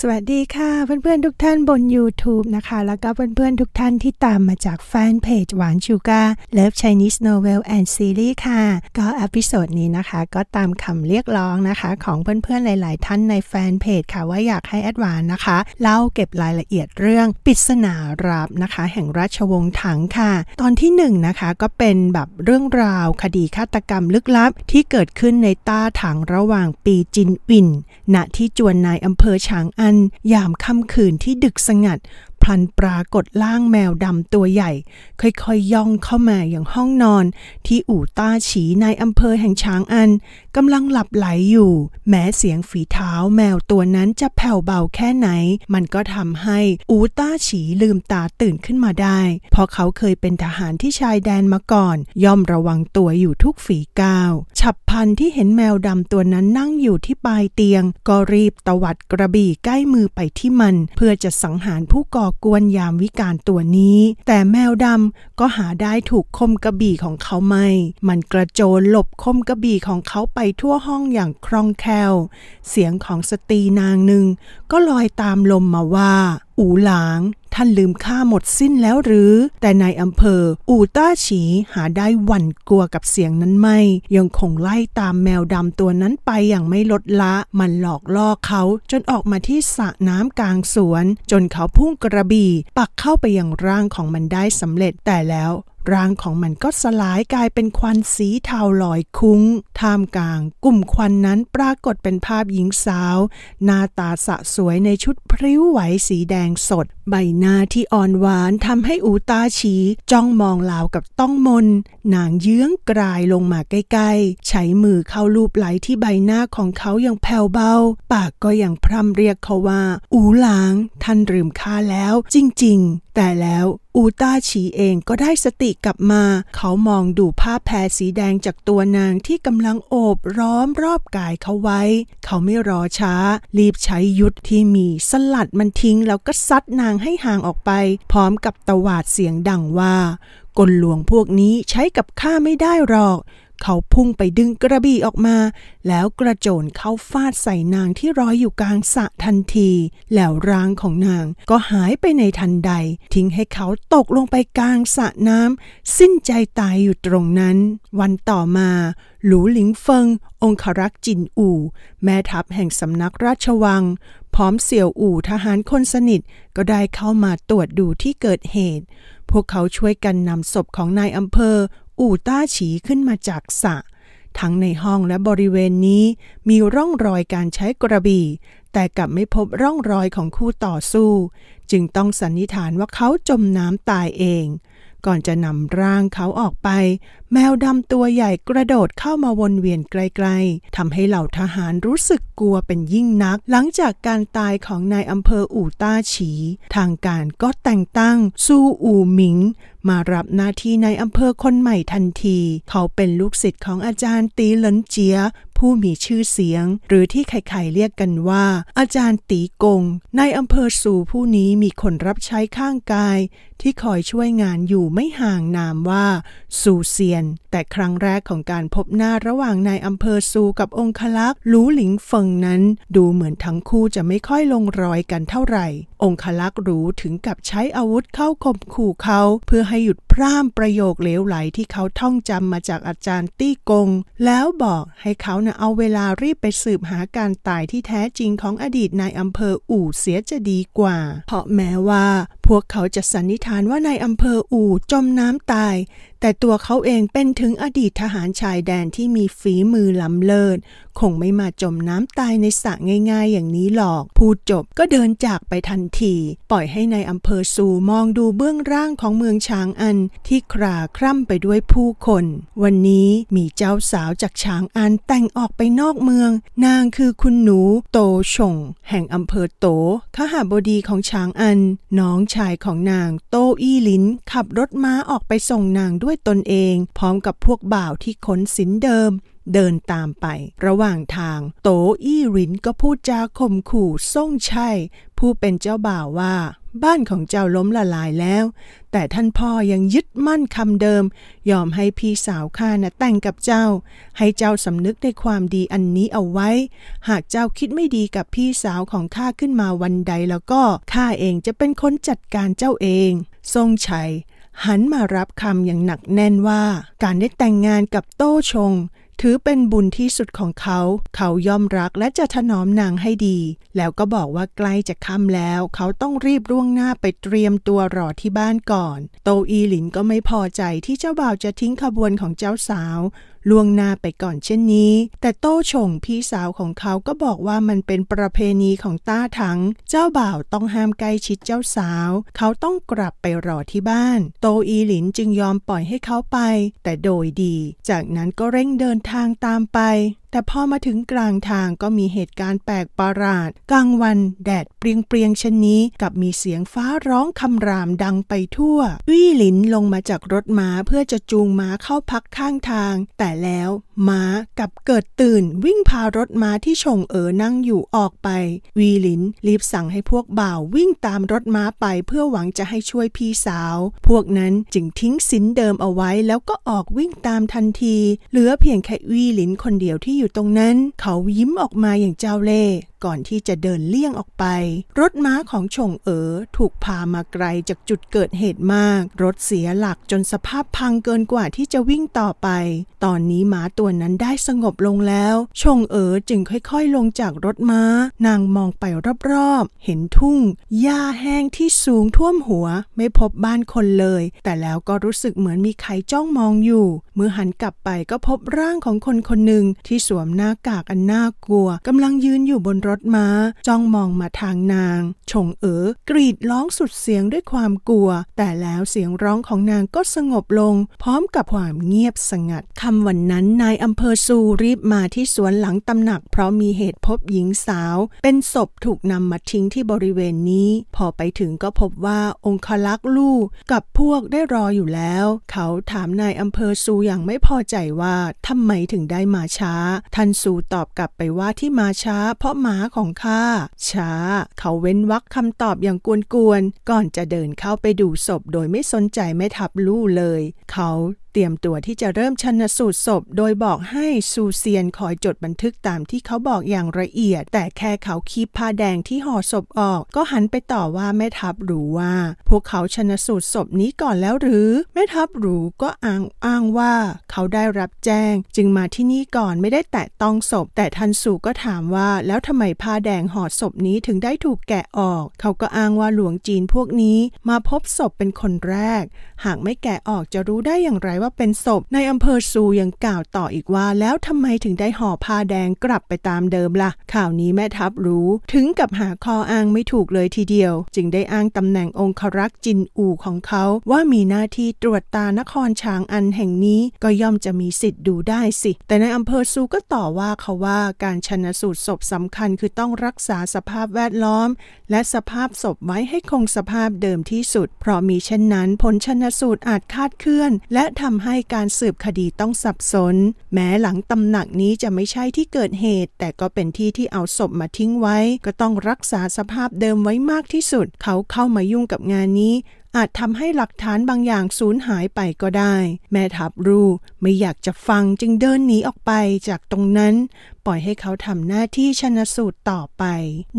สวัสดีค่ะ เพื่อนๆ ทุกท่านบน YouTube นะคะ แล้วก็เพื่อนๆ ทุกท่านที่ตามมาจากแฟนเพจหวานชูกาเลิฟไชนีสโนเวลแอนด์ซีรีส์ค่ะ ก็อพิโซดนี้นะคะก็ตามคำเรียกร้องนะคะ ของเพื่อนๆ หลาย ๆ ท่านในแฟนเพจค่ะว่าอยากให้แอดวานนะคะ เล่าเก็บรายละเอียดเรื่องปริศนาราบนะคะ แห่งราชวงศ์ถังค่ะ ตอนที่1นนะคะก็เป็นแบบเรื่องราวคดีฆาตกรรมลึกลับ ที่เกิดขึ้นในต้าถังระหว่างปีจินวินณที่จวนนายอำเภอฉางอัยามค่ำคืนที่ดึกสงัดพลันปรากฏล่างแมวดำตัวใหญ่ ค่อยๆย่องเข้ามาอย่างห้องนอน ที่อู่ต้าฉีในอำเภอแห่งช้างอันกำลังหลับไหลอยู่ แม้เสียงฝีเท้าแมวตัวนั้นจะแผ่วเบาแค่ไหน มันก็ทำให้อูต้าฉีลืมตาตื่นขึ้นมาได้เพราะเขาเคยเป็นทหารที่ชายแดนมาก่อน ย่อมระวังตัวอยู่ทุกฝีก้าว ฉับพันที่เห็นแมวดำตัวนั้นนั่งอยู่ที่ปลายเตียงก็รีบตวัดกระบี่ใกล้มือไปที่มัน เพื่อจะสังหารผู้ก่อกวนยามวิการตัวนี้ แต่แมวดำก็หาได้ถูกคมกระบี่ของเขาไม่ มันกระโจนหลบคมกระบี่ของเขาไปทั่วห้องอย่างคล่องแคล่วเสียงของสตรีนางหนึ่งก็ลอยตามลมมาว่าอูหลางท่านลืมค่าหมดสิ้นแล้วหรือ แต่นายอำเภอ อูต้าฉีหาได้หวั่นกลัวกับเสียงนั้นไม่ ยังคงไล่ตามแมวดำตัวนั้นไปอย่างไม่ลดละมันหลอกล่อเขา จนออกมาที่สระน้ำกลางสวน จนเขาพุ่งกระบี่ ปักเข้าไปยังร่างของมันได้สำเร็จแต่แล้วร่างของมันก็สลายกลายเป็นควันสีเทาลอยคุ้งท่ามกลางกลุ่มควันนั้นปรากฏเป็นภาพหญิงสาว หน้าตาสะสวยในชุดพริ้วไหวสีแดงสด ใบหน้าที่อ่อนหวานทำให้อูตาชีจ้องมองลาวกับต้องมนนางเยื้องกลายลงมาใกล้ๆ ใช้มือเข้าลูบไหลที่ใบหน้าของเขาอย่างแผ่วเบา ปากก็ยังพร่ำเรียกเขาว่า อูหลาง ท่านลืมข้าแล้วจริงๆแต่แล้วอูต้าฉีเองก็ได้สติกลับมา เขามองดูผ้าแพรสีแดงจากตัวนางที่กำลังโอบร้อมรอบกายเขาไว้ เขาไม่รอช้า รีบใช้ยุทธที่มีสลัดมันทิ้งแล้วก็ซัดนางให้ห่างออกไป พร้อมกับตวาดเสียงดังว่ากลหลวงพวกนี้ใช้กับข้าไม่ได้หรอกเขาพุ่งไปดึงกระบี่ออกมา แล้วกระโจนเข้าฟาดใส่นางที่ร้อยอยู่กลางสะทันทีแล้วร่างของนาง ก็หายไปในทันใดทิ้งให้เขาตกลงไปกลางสะน้ำสิ้นใจตายอยู่ตรงนั้น วันต่อมา หลูหลิงเฟิงองครักษ์จินอู่ แม่ทัพแห่งสำนักราชวัง พร้อมเสี่ยวอู่ทหารคนสนิท ก็ได้เข้ามาตรวจดูที่เกิดเหตุ พวกเขาช่วยกันนำศพของนายอำเภออู่ต้าฉีขึ้นมาจากสระทั้งในห้องและบริเวณนี้มีร่องรอยการใช้กระบี่ แต่กลับไม่พบร่องรอยของคู่ต่อสู้ จึงต้องสันนิษฐานว่าเขาจมน้ำตายเองก่อนจะนำร่างเขาออกไป แมวดำตัวใหญ่กระโดดเข้ามาวนเวียนไกลๆทำให้เหล่าทหารรู้สึกกลัวเป็นยิ่งนักหลังจากการตายของนายอำเภออู่ต้าฉี ทางการก็แต่งตั้งซูอู่หมิง มารับหน้าที่นายอำเภอคนใหม่ทันที เขาเป็นลูกศิษย์ของอาจารย์ตีเหลินเจียผู้มีชื่อเสียง หรือที่ใครๆเรียกกันว่า อาจารย์ตีกงในอำเภอสูผู้นี้มีคนรับใช้ข้างกาย ที่คอยช่วยงานอยู่ไม่ห่างนามว่าสูเซียน แต่ครั้งแรกของการพบหน้าระหว่างนายอำเภอสูกับองคลักษ์หลูหลิงเฟิงนั้น ดูเหมือนทั้งคู่จะไม่ค่อยลงรอยกันเท่าไหร่ องคลักษ์รู้ถึงกับใช้อาวุธเข้าข่มขู่เขา เพื่อให้หยุดพร่ำประโยคเลวไหลที่เขาท่องจำมาจากอาจารย์ตี้กง แล้วบอกให้เขานะเอาเวลารีบไปสืบหาการตายที่แท้จริงของอดีตนายอำเภออู่เสียจะดีกว่า เพราะแม้ว่าพวกเขาจะสันนิษฐานว่านายอำเภออู่จมน้ำตาย แต่ตัวเขาเองเป็นถึงอดีตทหารชายแดนที่มีฝีมือล้ำเลิศคงไม่มาจมน้ำตายในสระง่ายๆอย่างนี้หรอก พูดจบก็เดินจากไปทันที ปล่อยให้ในายอำเภอซูมองดูเบื้องร่างของเมืองช้างอันที่คราคร่ำไปด้วยผู้คน วันนี้มีเจ้าสาวจากช้างอันแต่งออกไปนอกเมือง นางคือคุณหนูโตชง แห่งอำเภอโตขหาบดีของช้างอันน้องชชายของนางโตอี้ลินขับรถม้าออกไปส่งนางด้วยตนเอง พร้อมกับพวกบ่าวที่ขนสินเดิมเดินตามไป ระหว่างทาง โตอี้รินก็พูดจาข่มขู่ส่งชัยผู้เป็นเจ้าบ่าวว่า บ้านของเจ้าล้มละลายแล้ว แต่ท่านพ่อยังยึดมั่นคำเดิม ยอมให้พี่สาวข้านะแต่งกับเจ้า ให้เจ้าสำนึกในความดีอันนี้เอาไว้ หากเจ้าคิดไม่ดีกับพี่สาวของข้าขึ้นมาวันใดแล้วก็ข้าเองจะเป็นคนจัดการเจ้าเองทรงชัยหันมารับคำอย่างหนักแน่นว่า การได้แต่งงานกับโต้ชงถือเป็นบุญที่สุดของเขา เขาย่อมรักและจะถนอมนางให้ดี แล้วก็บอกว่าใกล้จะค่ำแล้ว เขาต้องรีบร่วงหน้าไปเตรียมตัวรอที่บ้านก่อน โตอีหลินก็ไม่พอใจที่เจ้าบ่าวจะทิ้งขบวนของเจ้าสาวล่วงหน้าไปก่อนเช่นนี้ แต่โต้ชงพี่สาวของเขาก็บอกว่ามันเป็นประเพณีของต้าถังเจ้าบ่าวต้องห้ามใกล้ชิดเจ้าสาว เขาต้องกลับไปรอที่บ้าน โตอีหลินจึงยอมปล่อยให้เขาไป แต่โดยดี จากนั้นก็เร่งเดินทางตามไปแต่พอมาถึงกลางทางก็มีเหตุการณ์แปลกประหลาดกลางวันแดดเปรียงเปรียงชนนี้ กับมีเสียงฟ้าร้องคำรามดังไปทั่ว วียหลินลงมาจากรถม้าเพื่อจะจูงม้าเข้าพักข้างทาง แต่แล้วม้ากับเกิดตื่นวิ่งพารถม้าที่ชงเอ๋อนั่งอยู่ออกไป วีหลินรีบสั่งให้พวกบ่าววิ่งตามรถม้าไปเพื่อหวังจะให้ช่วยพี่สาว พวกนั้นจึงทิ้งสินเดิมเอาไว้แล้วก็ออกวิ่งตามทันทีเหลือเพียงแค่วีหลินคนเดียวที่อยูู่่ตรงนั้นเขายิ้มออกมาอย่างเจ้าเล่ห์ก่อนที่จะเดินเลี่ยงออกไป รถม้าของชงเอ๋อถูกพามาไกลจากจุดเกิดเหตุมาก รถเสียหลักจนสภาพพังเกินกว่าที่จะวิ่งต่อไป ตอนนี้ม้าตัวนั้นได้สงบลงแล้ว ชงเอ๋อจึงค่อย ๆ ลงจากรถม้า นางมองไปรอบๆ เห็นทุ่งหญ้าแห้งที่สูงท่วมหัว ไม่พบบ้านคนเลย แต่แล้วก็รู้สึกเหมือนมีใครจ้องมองอยู่ เมื่อหันกลับไปก็พบร่างของคนคนหนึ่งที่สวมหน้ากากอันน่ากลัวกำลังยืนอยู่บนรถม้าจ้องมองมาทางนางชงเอ๋อกรีดร้องสุดเสียงด้วยความกลัว แต่แล้วเสียงร้องของนางก็สงบลง พร้อมกับความเงียบสงัดคำวันนั้นนายอำเภอซูรีบมาที่สวนหลังตำหนักเพราะมีเหตุพบหญิงสาว เป็นศพถูกนำมาทิ้งที่บริเวณนี้ พอไปถึงก็พบว่าองคลักษ์ลู่กับพวกได้รออยู่แล้ว เขาถามนายอำเภอซูอย่างไม่พอใจว่าทำไมถึงได้มาช้าท่านซูตอบกลับไปว่าที่มาช้า เพราะมาาของข้าช้า เขาเว้นวักคำตอบอย่างกวนๆก่อนจะเดินเข้าไปดูศพโดยไม่สนใจแม่ทับลู่เลย เขาเตรียมตัวที่จะเริ่มชันสูตรศพ โดยบอกให้ซูเซียนคอยจดบันทึกตามที่เขาบอกอย่างละเอียด แต่แค่เขาคีบผ้าแดงที่ห่อศพออก ก็หันไปต่อว่าแม่ทัพรู้ว่า พวกเขาชันสูตรศพนี้ก่อนแล้วหรือแม่ทัพรู้ก็อ้างอ้างว่า เขาได้รับแจ้ง จึงมาที่นี่ก่อนไม่ได้แตะต้องศพ แต่ทันสูก็ถามว่า แล้วทำไมผ้าแดงห่อศพนี้ถึงได้ถูกแกะออก เขาก็อ้างว่าหลวงจีนพวกนี้ มาพบศพเป็นคนแรก หากไม่แกะออกจะรู้ได้อย่างไรว่าว่าเป็นศพในอำเภอซูยังกล่าวต่ออีกว่า แล้วทำไมถึงได้ห่อผ้าแดงกลับไปตามเดิมละ่ะ ข่าวนี้แม่ทัพรู้ ถึงกับหาข้ออ้างไม่ถูกเลยทีเดียว จึงได้อ้างตำแหน่งองครักษ์จินอูของเขา ว่ามีหน้าที่ตรวจตานครช้างอันแห่งนี้ก็ย่อมจะมีสิทธิ์ดูได้สิ แต่ในอำเภอซูก็ต่อว่าเขาว่าการชนะสูตรศพสำคัญคือต้องรักษาสภาพแวดล้อม และสภาพศพไว้ให้คงสภาพเดิมที่สุด เพราะมีเช่นนั้น ผลชนสูตรอาจคาดเคลื่อน และทำำให้การสืบคดีต้องสับสน แม้หลังตำหนักนี้จะไม่ใช่ที่เกิดเหตุ แต่ก็เป็นที่ที่เอาศพมาทิ้งไว้ ก็ต้องรักษาสภาพเดิมไว้มากที่สุด เขาเข้ามายุ่งกับงานนี้ อาจทำให้หลักฐานบางอย่างสูญหายไปก็ได้ แม่ทับรูไม่อยากจะฟังจึงเดินหนีออกไปจากตรงนั้นปล่อยให้เขาทำหน้าที่ชนะสูตรต่อไป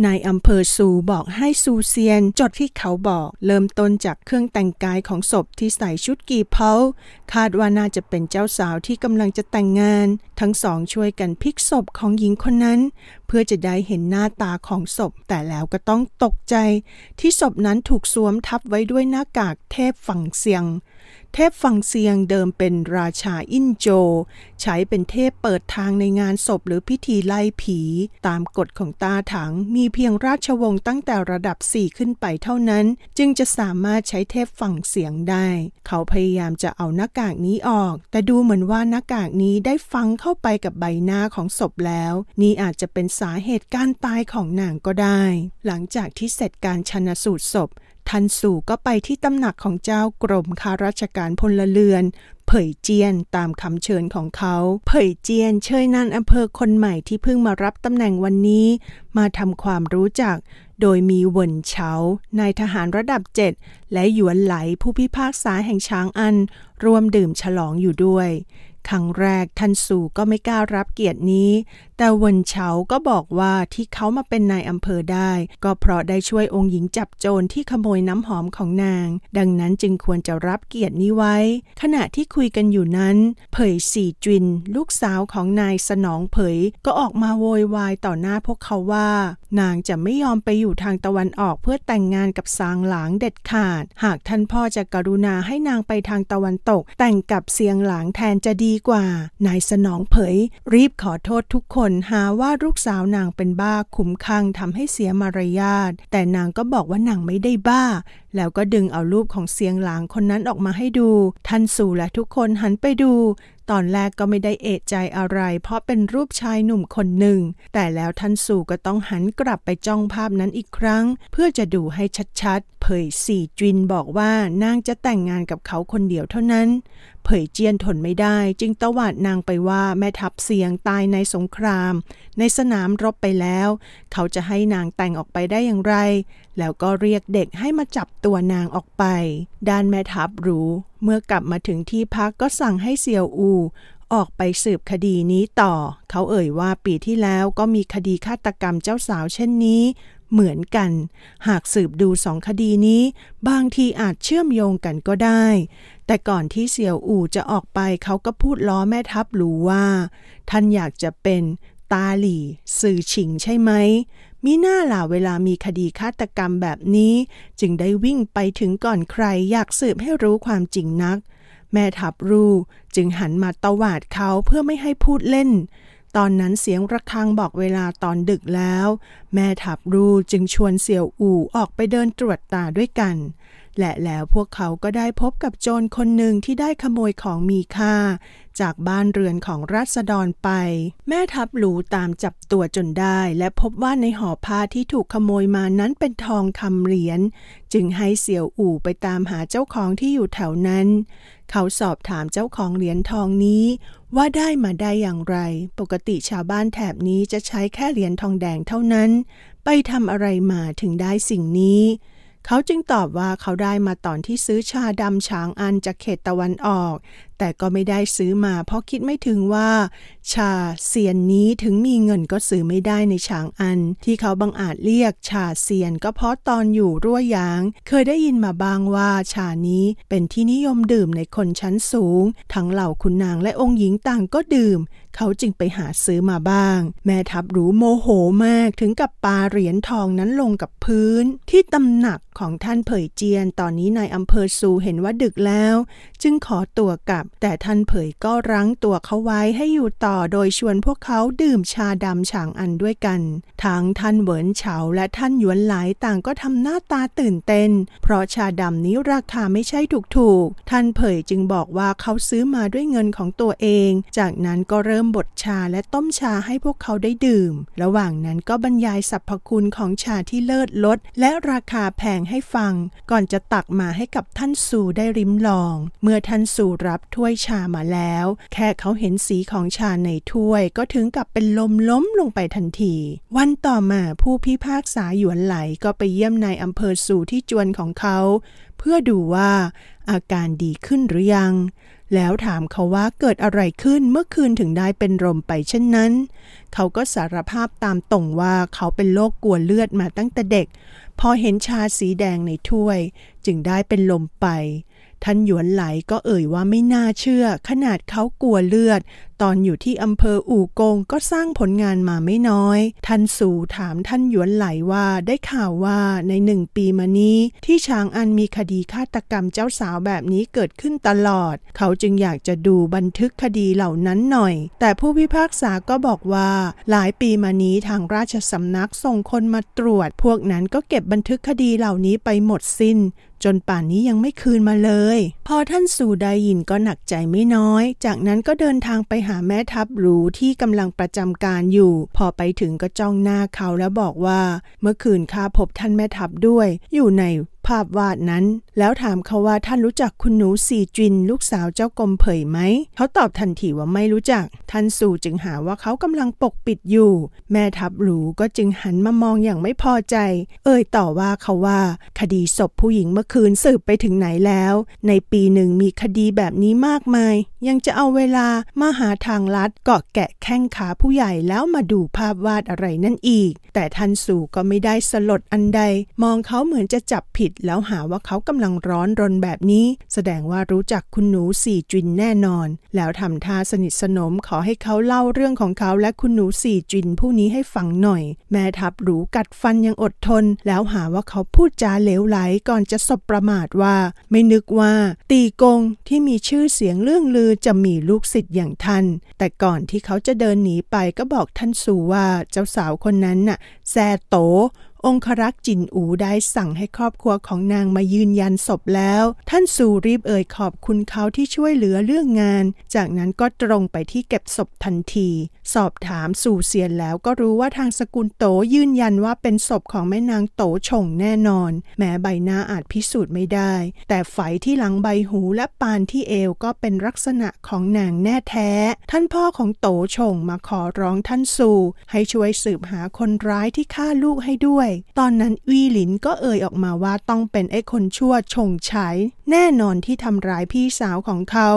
นายอำเภอ ซูบอกให้ซูเซียนจดที่เขาบอก เริ่มต้นจากเครื่องแต่งกายของศพที่ใส่ชุดกีเพาคาดว่าน่าจะเป็นเจ้าสาวที่กำลังจะแต่งงาน ทั้งสองช่วยกันพลิกศพของหญิงคนนั้น เพื่อจะได้เห็นหน้าตาของศพ แต่แล้วก็ต้องตกใจ ที่ศพนั้นถูกสวมทับไว้ด้วยหน้ากากเทพฝังเซียงเทพฟังเซียงเดิมเป็นราชาอินโจ ใช้เป็นเทพเปิดทางในงานศพหรือพิธีไล่ผี ตามกฎของตาถังมีเพียงราชวงศ์ตั้งแต่ระดับ 4 ขึ้นไปเท่านั้น จึงจะสามารถใช้เทพฟังเสียงได้ เขาพยายามจะเอาหน้ากากนี้ออก แต่ดูเหมือนว่าหน้ากากนี้ได้ฟังเข้าไปกับใบหน้าของศพแล้ว นี่อาจจะเป็นสาเหตุการตายของนางก็ได้ หลังจากที่เสร็จการชนะสูตรศพทันสู่ก็ไปที่ตำหนักของเจ้ากรมข้าราชการพลเรือน เผยเจียนตามคำเชิญของเขา เผยเจียนเชยนันอำเภอคนใหม่ที่เพิ่งมารับตำแหน่งวันนี้มาทำความรู้จักโดยมีวนเฉานายทหารระดับเจ็ดและหยวนไหลผู้พิพากษาแห่งช้างอันรวมดื่มฉลองอยู่ด้วยครั้งแรกท่านสู่ก็ไม่กล้ารับเกียรตินี้ แต่วันเฉาก็บอกว่าที่เขามาเป็นนายอำเภอได้ ก็เพราะได้ช่วยองค์หญิงจับโจรที่ขโมยน้ำหอมของนาง ดังนั้นจึงควรจะรับเกียรตินี้ไว้ ขณะที่คุยกันอยู่นั้น เผยสีจินลูกสาวของนายสนองเผย ก็ออกมาโวยวายต่อหน้าพวกเขาว่า นางจะไม่ยอมไปอยู่ทางตะวันออกเพื่อแต่งงานกับซางหลางเด็ดขาด หากท่านพ่อจะกรุณาให้นางไปทางตะวันตก แต่งกับเซียงหลางแทนจะดีีกว่านายสนองเผย รีบขอโทษทุกคนหาว่าลูกสาวนางเป็นบ้า คุ้มคังทำให้เสียมารยาท แต่นางก็บอกว่านางไม่ได้บ้าแล้วก็ดึงเอารูปของเสียงหลางคนนั้นออกมาให้ดู ท่านสู่และทุกคนหันไปดู ตอนแรกก็ไม่ได้เอะใจอะไร เพราะเป็นรูปชายหนุ่มคนหนึ่ง แต่แล้วท่านสู่ก็ต้องหันกลับไปจ้องภาพนั้นอีกครั้ง เพื่อจะดูให้ชัดๆเผยสี่จินบอกว่านางจะแต่งงานกับเขาคนเดียวเท่านั้น เผยเจียนทนไม่ได้จึงตวาดนางไปว่าแม่ทัพเสียงตายในสงคราม ในสนามรบไปแล้ว เขาจะให้นางแต่งออกไปได้อย่างไร แล้วก็เรียกเด็กให้มาจับตัวนางออกไป ด้านแม่ทัพรู้เมื่อกลับมาถึงที่พักก็สั่งให้เซียวอูออกไปสืบคดีนี้ต่อเขาเอ่ยว่าปีที่แล้วก็มีคดีฆาตกรรมเจ้าสาวเช่นนี้ เหมือนกัน หากสืบดูสองคดีนี้ บางทีอาจเชื่อมโยงกันก็ได้ แต่ก่อนที่เสี่ยวอู่จะออกไปเขาก็พูดล้อแม่ทัพรู้ว่า ท่านอยากจะเป็นตาหลี่สื่อฉิงใช่ไหมมิหน้าล่ะเวลามีคดีฆาตกรรมแบบนี้จึงได้วิ่งไปถึงก่อนใครอยากสืบให้รู้ความจริงนัก แม่ทับรูจึงหันมาตวาดเขาเพื่อไม่ให้พูดเล่น ตอนนั้นเสียงระฆังบอกเวลาตอนดึกแล้ว แม่ทับรูจึงชวนเสี่ยวอู่ออกไปเดินตรวจตาด้วยกันและแล้วพวกเขาก็ได้พบกับโจรคนหนึ่งที่ได้ขโมยของมีค่า จากบ้านเรือนของรัศดรไป แม่ทัพหลูตามจับตัวจนได้และพบว่าในห่อผ้าที่ถูกขโมยมานั้นเป็นทองคำเหรียญ จึงให้เสี่ยวอู่ไปตามหาเจ้าของที่อยู่แถวนั้น เขาสอบถามเจ้าของเหรียญทองนี้ ว่าได้มาได้อย่างไร ปกติชาวบ้านแถบนี้จะใช้แค่เหรียญทองแดงเท่านั้น ไปทำอะไรมาถึงได้สิ่งนี้เขาจึงตอบว่าเขาได้มาตอนที่ซื้อชาดำช้างอันจากเขตตะวันออกแต่ก็ไม่ได้ซื้อมาเพราะคิดไม่ถึงว่า ชาเซียนนี้ถึงมีเงินก็ซื้อไม่ได้ในฉางอัน ที่เขาบังอาจเรียก ชาเซียนก็เพราะตอนอยู่รั่วยาง เคยได้ยินมาบ้างว่า ชานี้เป็นที่นิยมดื่มในคนชั้นสูง ทั้งเหล่าคุณนางและองค์หญิงต่างก็ดื่ม เขาจึงไปหาซื้อมาบ้าง แม่ทัพรู้โมโหมากถึงกับปาเหรียญทองนั้นลงกับพื้น ที่ตำหนักของท่านเผยเจียนตอนนี้นายอำเภอซูเห็นว่าดึกแล้ว จึงขอตัวกลับแต่ท่านเผยก็ รั้งตัวเขาไว้ให้อยู่ต่อโดยชวนพวกเขาดื่มชา ดำฉางอันด้วยกันทั้งท่าน เหวินเฉา และท่าน หยวน หลาย ต่างก็ ทำ หน้าตาตื่นเต้นเพราะชา ดำ นี้ราคาไม่ใช่ ถูก ๆ ท่านเผยจึงบอกว่าเขาซื้อมาด้วยเงินของตัวเอง จากนั้นก็เริ่มบดชาและต้มชาให้พวกเขาได้ดื่ม ระหว่างนั้นก็บรรยายสรรพคุณของชาที่เลิศลดและราคาแพงให้ฟัง ก่อนจะตักมาให้กับท่านสูได้ริมลอง เมื่อท่านสูรับถ้วยชามาแล้ว แค่เขาเห็นสีของชาในถ้วย ก็ถึงกับเป็นลมล้มลงไปทันทีวันต่อมาผู้พิพากษาหยวนไหลก็ไปเยี่ยมนายอำเภอสู่ที่จวนของเขา เพื่อดูว่าอาการดีขึ้นหรือยัง แล้วถามเขาว่าเกิดอะไรขึ้นเมื่อคืนถึงได้เป็นลมไปเช่นนั้น เขาก็สารภาพตามตรงว่าเขาเป็นโรคกลัวเลือดมาตั้งแต่เด็กพอเห็นชาสีแดงในถ้วย จึงได้เป็นลมไปท่านหยวนไหลก็เอ่ยว่าไม่น่าเชื่อขนาดเขากลัวเลือด ตอนอยู่ที่อำเภออู่กงก็สร้างผลงานมาไม่น้อย ท่านสูถามท่านหยวนไหลว่าได้ข่าวว่าในหนึ่งปีมานี้ที่ช้างอันมีคดีฆาตกรรมเจ้าสาวแบบนี้เกิดขึ้นตลอด เขาจึงอยากจะดูบันทึกคดีเหล่านั้นหน่อย แต่ผู้พิพากษาก็บอกว่าหลายปีมานี้ทางราชสำนักส่งคนมาตรวจพวกนั้นก็เก็บบันทึกคดีเหล่านี้ไปหมดสิน้นจนป่านนี้ยังไม่คืนมาเลย พอท่านสู่ไดยินก็หนักใจไม่น้อย จากนั้นก็เดินทางไปหาแม่ทัพรูที่กำลังประจำการอยู่ พอไปถึงก็จ้องหน้าเขาแล้วบอกว่า เมื่อคืนข้าพบท่านแม่ทัพด้วยอยู่ในภาพวาดนั้น แล้วถามเขาว่าท่านรู้จักคุณหนูสีจินลูกสาวเจ้ากรมเผยไหม เขาตอบทันทีว่าไม่รู้จักท่านสู่จึงหาว่าเขากำลังปกปิดอยู่ แม่ทับหลูก็จึงหันมามองอย่างไม่พอใจ เอ่ยต่อว่าเขาว่าคดีศพผู้หญิงเมื่อคืนสืบไปถึงไหนแล้ว ในปีหนึ่งมีคดีแบบนี้มากมาย ยังจะเอาเวลามาหาทางลัดเกาะแกะแข้งขาผู้ใหญ่แล้วมาดูภาพวาดอะไรนั่นอีก แต่ท่านสู่ก็ไม่ได้สลดอันใด มองเขาเหมือนจะจับผิดแล้วหาว่าเขากำลังร้อนรนแบบนี้ แสดงว่ารู้จักคุณหนูสี่จุนแน่นอน แล้วทำท่าสนิทสนมขอให้เขาเล่าเรื่องของเขาและคุณหนูสี่จุนผู้นี้ให้ฟังหน่อย แม่ทับหรูกัดฟันยังอดทน แล้วหาว่าเขาพูดจาเหลวไหลก่อนจะสบประมาทว่า ไม่นึกว่า ตีกงที่มีชื่อเสียงเรื่องลือ จะมีลูกศิษย์อย่างท่าน แต่ก่อนที่เขาจะเดินหนีไปก็บอกท่านสูว่าเจ้าสาวคนนั้นน่ะ แซโตองครักษ์จินอูได้สั่งให้ครอบครัวของนางมายืนยันศพแล้ว ท่านซูรีบเอ่ยขอบคุณเขาที่ช่วยเหลือเรื่องงาน จากนั้นก็ตรงไปที่เก็บศพทันทีสอบถามสู่เซียนแล้วก็รู้ว่าทางสกุลโตยืนยันว่าเป็นศพของแม่นางโตชงแน่นอน แม้ใบหน้าอาจพิสูจน์ไม่ได้ แต่ไฝที่หลังใบหูและปานที่เอวก็เป็นลักษณะของนางแน่แท้ ท่านพ่อของโตชงมาขอร้องท่านสู่ ให้ช่วยสืบหาคนร้ายที่ฆ่าลูกให้ด้วย ตอนนั้นวีหลินก็เอ่ยออกมาว่าต้องเป็นไอ้คนชั่วชงใช้แน่นอนที่ทำร้ายพี่สาวของเขา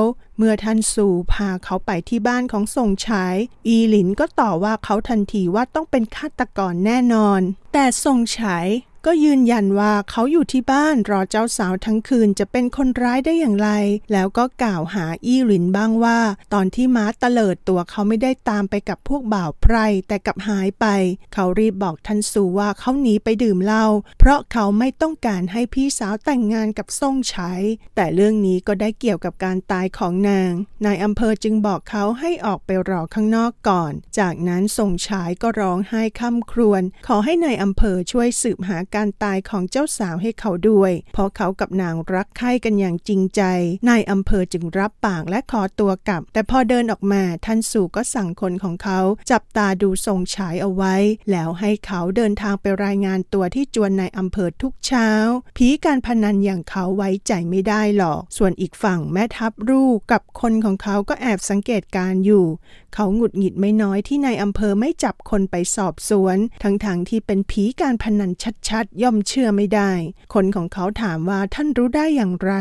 เมื่อท่านซูพาเขาไปที่บ้านของส่งฉายอีหลินก็ต่อว่าเขาทันทีว่าต้องเป็นฆาตกรแน่นอนแต่ทรงฉาย ก็ยืนยันว่าเขาอยู่ที่บ้าน รอเจ้าสาวทั้งคืนจะเป็นคนร้ายได้อย่างไร แล้วก็กล่าวหาอี้หลินบ้างว่า ตอนที่ม้าเตลิดตัวเขาไม่ได้ตามไปกับพวกบ่าวไพรแต่กลับหายไปเขารีบบอกทันสูว่าเขาหนีไปดื่มเหล้าเพราะเขาไม่ต้องการให้พี่สาวแต่งงานกับซ่งใชยแต่เรื่องนี้ก็ได้เกี่ยวกับการตายของนางนายอำเภอจึงบอกเขาให้ออกไปรอข้างนอกก่อน จากนั้นส่งฉายก็ร้องไห้ค่ำครวญขอให้นายอำเภอช่วยสืบหาการตายของเจ้าสาวให้เขาด้วย เพราะเขากับนางรักใคร่กันอย่างจริงใจ นายอำเภอจึงรับปากและขอตัวกลับ แต่พอเดินออกมาท่านสู่ก็สั่งคนของเขาจับตาดูทรงฉายเอาไว้ แล้วให้เขาเดินทางไปรายงานตัวที่จวนนายอำเภอทุกเช้า ผีการพนันอย่างเขาไว้ใจไม่ได้หรอก ส่วนอีกฝั่งแม่ทัพรูกกับคนของเขา ก็แอบสังเกตการอยู่ เขาหงุดหงิดไม่น้อยที่นายอำเภอไม่จับคนไปสอบสวน ทั้งๆทที่เป็นผีการพนันชัด ๆ ย่อมเชื่อไม่ได้ คนของเขาถามว่าท่านรู้ได้อย่างไร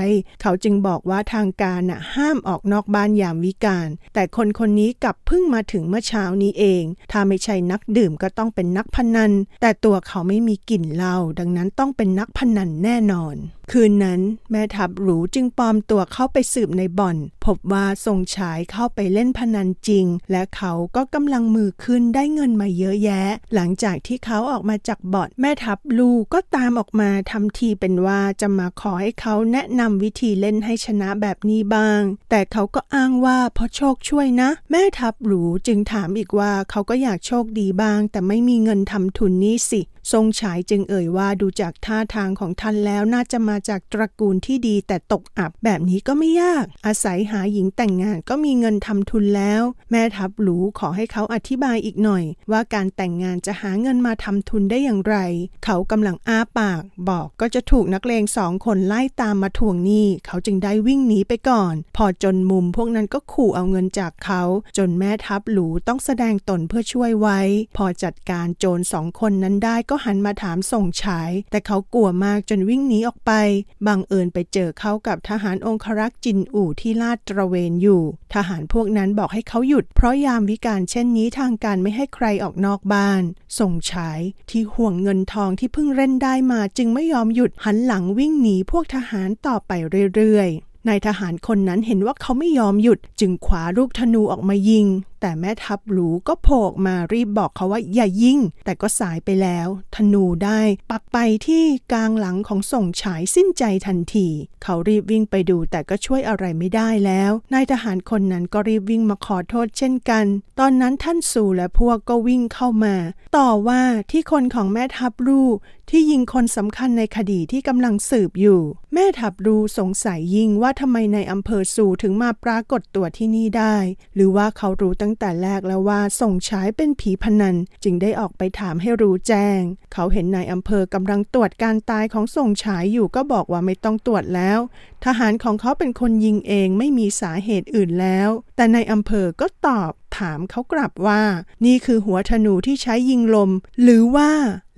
เขาจึงบอกว่าทางการน่ะห้ามออกนอกบ้านยามวิกาลแต่คนคนนี้กลับเพิ่งมาถึงเมื่อเช้านี้เอง ถ้าไม่ใช่นักดื่มก็ต้องเป็นนักพนัน แต่ตัวเขาไม่มีกลิ่นเหล้าดังนั้นต้องเป็นนักพนันแน่นอนคืนนั้นแม่ทัพหรูจึงปลอมตัวเข้าไปสืบในบ่อน พบว่าทรงชายเข้าไปเล่นพนันจริง และเขาก็กำลังมือขึ้นได้เงินมาเยอะแยะ หลังจากที่เขาออกมาจากบ่อน แม่ทัพลูก็ตามออกมาทำทีเป็นว่าจะมาขอให้เขาแนะนำวิธีเล่นให้ชนะแบบนี้บ้าง แต่เขาก็อ้างว่าเพราะโชคช่วยนะ แม่ทัพหรูจึงถามอีกว่าเขาก็อยากโชคดีบ้าง แต่ไม่มีเงินทำทุนนี้สิทรงฉายจึงเอ่ยว่าดูจากท่าทางของท่านแล้วน่าจะมาจากตระกูลที่ดี แต่ตกอับแบบนี้ก็ไม่ยาก อาศัยหาหญิงแต่งงานก็มีเงินทำทุนแล้ว แม่ทัพหลูขอให้เขาอธิบายอีกหน่อย ว่าการแต่งงานจะหาเงินมาทำทุนได้อย่างไร เขากำลังอ้าปากบอกก็จะถูกนักเลงสองคนไล่ตามมาทวงหนี้ เขาจึงได้วิ่งหนีไปก่อน พอจนมุมพวกนั้นก็ขู่เอาเงินจากเขา จนแม่ทัพหลูต้องแสดงตนเพื่อช่วยไว้ พอจัดการโจรสองคนนั้นได้ก็หันมาถามส่งฉาย แต่เขากลัวมากจนวิ่งหนีออกไปบังเอิญไปเจอเขากับทหารองครักษ์จินอู่ที่ลาดตระเวนอยู่ ทหารพวกนั้นบอกให้เขาหยุด เพราะยามวิการเช่นนี้ทางการไม่ให้ใครออกนอกบ้านส่งฉายที่ห่วงเงินทองที่เพิ่งเล่นได้มา จึงไม่ยอมหยุดหันหลังวิ่งหนีพวกทหารต่อไปเรื่อยๆนายทหารคนนั้นเห็นว่าเขาไม่ยอมหยุด จึงขวาลูกธนูออกมายิงแต่แม่ทัพลูก็โผล่มารีบบอกเขาว่าอย่ายิงแต่ก็สายไปแล้ว ธนูได้ ปักไปที่กลางหลังของส่งฉายสิ้นใจทันทีเขารีบวิ่งไปดูแต่ก็ช่วยอะไรไม่ได้แล้วนายทหารคนนั้นก็รีบวิ่งมาขอโทษเช่นกัน ตอนนั้นท่านสูและพวกก็วิ่งเข้ามา ต่อว่าที่คนของแม่ทัพรูที่ยิงคนสำคัญในคดีที่กำลังสืบอยู่ แม่ทับรูสงสัยยิ่งว่าทำไมในอำเภอสูถึงมาปรากฏตัวที่นี่ได้ หรือว่าเขารู้ตั้ง้งแต่แรกแล้วว่าส่งฉายเป็นผีพนันจึงได้ออกไปถามให้รู้แจ้ง เขาเห็นนายอำเภอกำลังตรวจการตายของส่งฉายอยู่ก็บอกว่าไม่ต้องตรวจแล้ว ทหารของเขาเป็นคนยิงเองไม่มีสาเหตุอื่นแล้ว แต่นายอำเภอก็ตอบถามเขากลับว่า นี่คือหัวธนูที่ใช้ยิงลม หรือว่า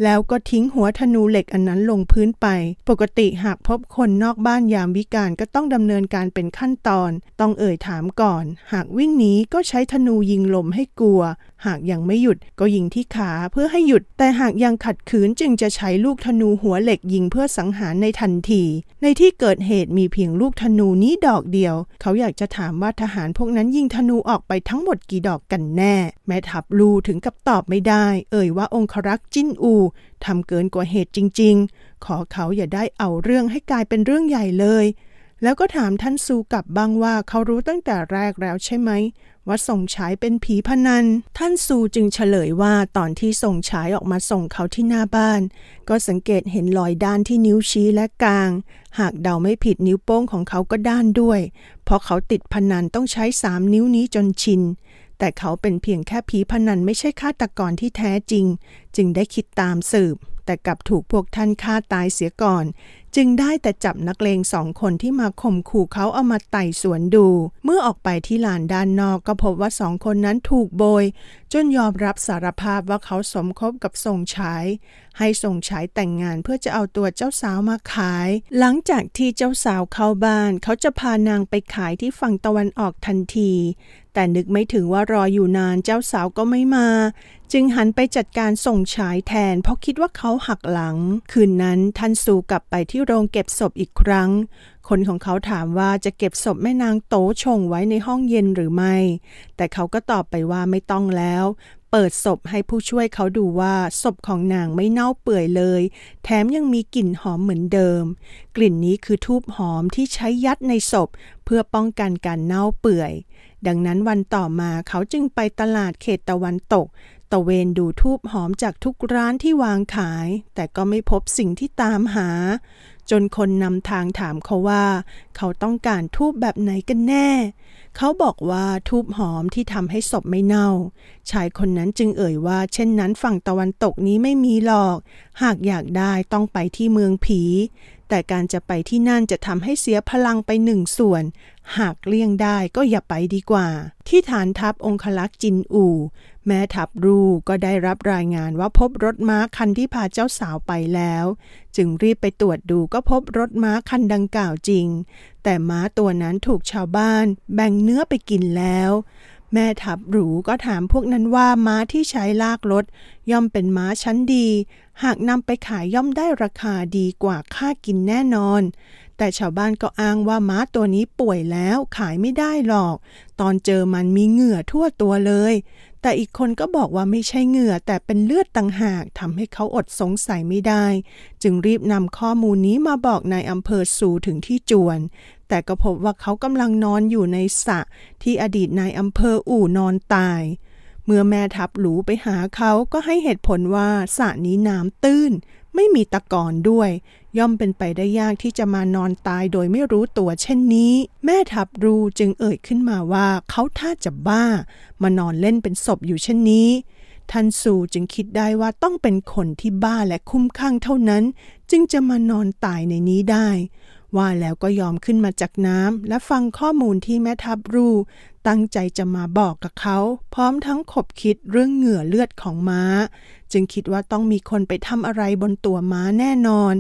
แล้วก็ทิ้งหัวธนูเหล็กอันนั้นลงพื้นไป ปกติหากพบคนนอกบ้านยามวิกาลก็ต้องดำเนินการเป็นขั้นตอน ต้องเอ่ยถามก่อน หากวิ่งหนีก็ใช้ธนูยิงลมให้กลัวหากยังไม่หยุดก็ยิงที่ขาเพื่อให้หยุด แต่หากยังขัดขืนจึงจะใช้ลูกธนูหัวเหล็กยิงเพื่อสังหารในทันที ในที่เกิดเหตุมีเพียงลูกธนูนี้ดอกเดียว เขาอยากจะถามว่าทหารพวกนั้นยิงธนูออกไปทั้งหมดกี่ดอกกันแน่ แม่ทัพลูถึงกับตอบไม่ได้ เอ่ยว่าองครักษ์จิ้นอูทำเกินกว่าเหตุจริงๆ ขอเขาอย่าได้เอาเรื่องให้กลายเป็นเรื่องใหญ่เลยแล้วก็ถามท่านซูกลับบ้างว่าเขารู้ตั้งแต่แรกแล้วใช่ไหม ว่าส่งฉายเป็นผีพนัน ท่านซูจึงเฉลยว่าตอนที่ส่งฉายออกมาส่งเขาที่หน้าบ้าน ก็สังเกตเห็นรอยด้านที่นิ้วชี้และกลาง หากเดาไม่ผิดนิ้วโป้งของเขาก็ด้านด้วย เพราะเขาติดพนันต้องใช้สามนิ้วนี้จนชิน แต่เขาเป็นเพียงแค่ผีพนันไม่ใช่ฆาตกรที่แท้จริง จึงได้คิดตามสืบ แต่กลับถูกพวกท่านฆ่าตายเสียก่อนจึงได้แต่จับนักเลงสองคนที่มาข่มขู่เขาเอามาไต่สวนดู เมื่อออกไปที่ลานด้านนอกก็พบว่าสองคนนั้นถูกโบย จนยอมรับสารภาพว่าเขาสมคบกับทรงชาย ให้ทรงชายแต่งงานเพื่อจะเอาตัวเจ้าสาวมาขาย หลังจากที่เจ้าสาวเข้าบ้าน เขาจะพานางไปขายที่ฝั่งตะวันออกทันที แต่นึกไม่ถึงว่ารออยู่นานเจ้าสาวก็ไม่มา จึงหันไปจัดการส่งชายแทนเพราะคิดว่าเขาหักหลัง คืนนั้นท่านสูกลับไปที่ที่โรงเก็บศพอีกครั้ง คนของเขาถามว่าจะเก็บศพแม่นางโตชงไว้ในห้องเย็นหรือไม่ แต่เขาก็ตอบไปว่าไม่ต้องแล้ว เปิดศพให้ผู้ช่วยเขาดูว่าศพของนางไม่เน่าเปื่อยเลย แถมยังมีกลิ่นหอมเหมือนเดิม กลิ่นนี้คือทูบหอมที่ใช้ยัดในศพ เพื่อป้องกันการเน่าเปื่อย ดังนั้นวันต่อมาเขาจึงไปตลาดเขตตะวันตกตะเวนดูทูบหอมจากทุกร้านที่วางขาย แต่ก็ไม่พบสิ่งที่ตามหา จนคนนำทางถามเขาว่า เขาต้องการทูบแบบไหนกันแน่ เขาบอกว่าทูบหอมที่ทำให้ศพไม่เน่าชายคนนั้นจึงเอ่ยว่า เช่นนั้นฝั่งตะวันตกนี้ไม่มีหรอก หากอยากได้ต้องไปที่เมืองผีแต่การจะไปที่นั่นจะทำให้เสียพลังไปหนึ่งส่วน หากเลี่ยงได้ก็อย่าไปดีกว่า ที่ฐานทัพองคลักษ์จินอูแม่ทัพรู ก็ได้รับรายงานว่าพบรถม้าคันที่พาเจ้าสาวไปแล้ว จึงรีบไปตรวจดูก็พบรถม้าคันดังกล่าวจริง แต่ม้าตัวนั้นถูกชาวบ้านแบ่งเนื้อไปกินแล้วแม่ทับหรูก็ถามพวกนั้นว่าม้าที่ใช้ลากรถ ย่อมเป็นม้าชั้นดี หากนำไปขายย่อมได้ราคาดีกว่าค่ากินแน่นอน แต่ชาวบ้านก็อ้างว่าม้าตัวนี้ป่วยแล้วขายไม่ได้หรอก ตอนเจอมันมีเหงื่อทั่วตัวเลยแต่อีกคนก็บอกว่าไม่ใช่เหงื่อ แต่เป็นเลือดต่างหากทำให้เขาอดสงสัยไม่ได้ จึงรีบนำข้อมูลนี้มาบอกนายอำเภอสูถึงที่จวน แต่ก็พบว่าเขากำลังนอนอยู่ในสระที่อดีตนายอำเภออู่นอนตาย เมื่อแม่ทับหลูไปหาเขาก็ให้เหตุผลว่าสระนี้น้ำตื้นไม่มีตะกอนด้วย ย่อมเป็นไปได้ยากที่จะมานอนตายโดยไม่รู้ตัวเช่นนี้ แม่ทับรูจึงเอ่ยขึ้นมาว่าเขาท่าจะบ้ามานอนเล่นเป็นศพอยู่เช่นนี้ท่านสูจึงคิดได้ว่าต้องเป็นคนที่บ้าและคุ้มข้างเท่านั้นจึงจะมานอนตายในนี้ได้ ว่าแล้วก็ยอมขึ้นมาจากน้ำและฟังข้อมูลที่แม่ทับรูตั้งใจจะมาบอกกับเขา พร้อมทั้งขบคิดเรื่องเหงื่อเลือดของม้า จึงคิดว่าต้องมีคนไปทำอะไรบนตัวม้าแน่นอน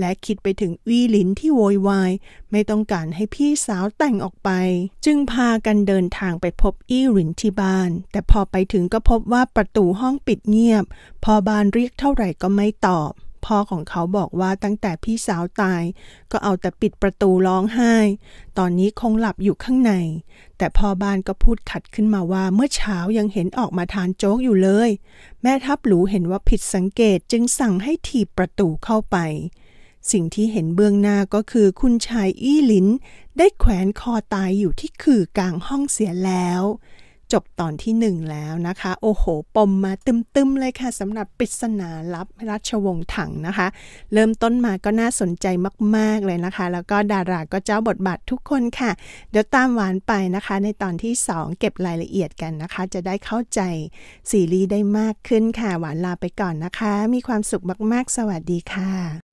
และคิดไปถึงวีลินที่โวยวายไม่ต้องการให้พี่สาวแต่งออกไป จึงพากันเดินทางไปพบอีลินที่บ้านแต่พอไปถึงก็พบว่าประตูห้องปิดเงียบ พอบานเรียกเท่าไหร่ก็ไม่ตอบพ่อของเขาบอกว่าตั้งแต่พี่สาวตาย ก็เอาแต่ปิดประตูร้องไห้ ตอนนี้คงหลับอยู่ข้างใน แต่พ่อบ้านก็พูดขัดขึ้นมาว่าเมื่อเช้ายังเห็นออกมาทานโจ๊กอยู่เลย แม่ทับหลูเห็นว่าผิดสังเกตจึงสั่งให้ถีบประตูเข้าไป สิ่งที่เห็นเบื้องหน้าก็คือคุณชายอี้ลิน ได้แขวนคอตายอยู่ที่คือ กลางห้องเสียแล้วจบตอนที่หนึ่งแล้วนะคะโอ้โหปมมาตึมๆ เลยค่ะสำหรับปริศนาลับราชวงศ์ถังนะคะ เริ่มต้นมาก็น่าสนใจมาก ๆ เลยนะคะ แล้วก็ดาราก็เจ้าบทบาททุกคนค่ะ เดี๋ยวตามหวานไปนะคะ ในตอนที่2เก็บรายละเอียดกันนะคะ จะได้เข้าใจซีรีส์ได้มากขึ้นค่ะหวานลาไปก่อนนะคะ มีความสุขมาก ๆ สวัสดีค่ะ